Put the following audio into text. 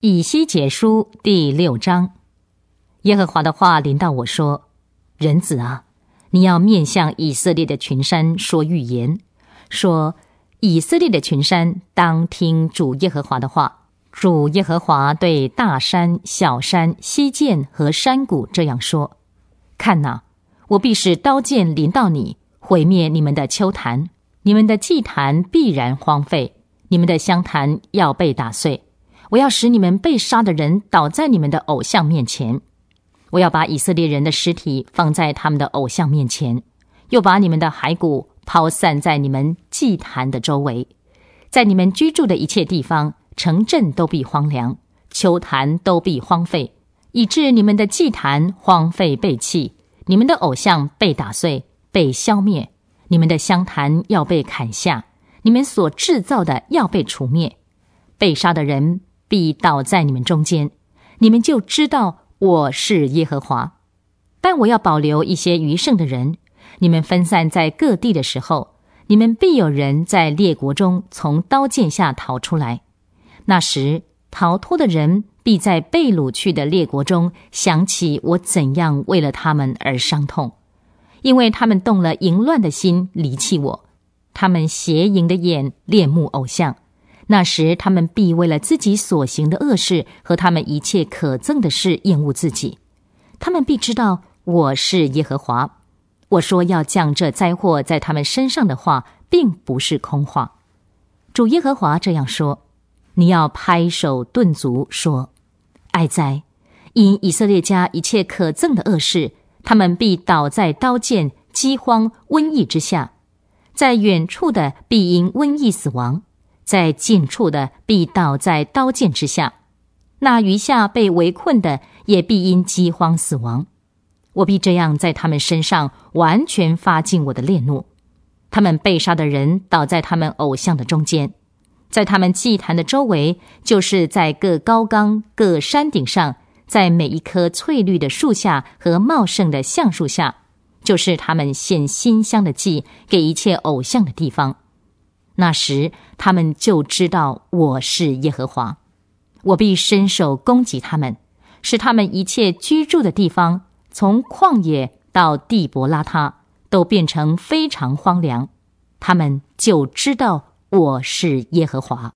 以西解书第六章，耶和华的话临到我说：“人子啊，你要面向以色列的群山说预言，说以色列的群山当听主耶和华的话。主耶和华对大山、小山、溪涧和山谷这样说：看哪，我必使刀剑临到你，毁灭你们的秋坛，你们的祭坛必然荒废，你们的香坛要被打碎。”我要使你们被杀的人倒在你们的偶像面前，我要把以色列人的尸体放在他们的偶像面前，又把你们的骸骨抛散在你们祭坛的周围，在你们居住的一切地方，城镇都必荒凉，丘坛都必荒废，以致你们的祭坛荒废被弃，你们的偶像被打碎、被消灭，你们的香坛要被砍下，你们所制造的要被除灭，被杀的人。必倒在你们中间，你们就知道我是耶和华。但我要保留一些余剩的人。你们分散在各地的时候，你们必有人在列国中从刀剑下逃出来。那时，逃脱的人必在被掳去的列国中想起我怎样为了他们而伤痛，因为他们动了淫乱的心离弃我，他们邪淫的眼恋慕偶像。那时，他们必为了自己所行的恶事和他们一切可憎的事厌恶自己；他们必知道我是耶和华，我说要降这灾祸在他们身上的话并不是空话。主耶和华这样说：你要拍手顿足说：“哀哉！因以色列家一切可憎的恶事，他们必倒在刀剑、饥荒、瘟疫之下，在远处的必因瘟疫死亡。”在近处的必倒在刀剑之下，那余下被围困的也必因饥荒死亡。我必这样在他们身上完全发尽我的烈怒。他们被杀的人倒在他们偶像的中间，在他们祭坛的周围，就是在各高冈、各山顶上，在每一棵翠绿的树下和茂盛的橡树下，就是他们献馨香的祭给一切偶像的地方。那时，他们就知道我是耶和华，我必伸手攻击他们，使他们一切居住的地方，从旷野到地伯拉他，都变成非常荒凉。他们就知道我是耶和华。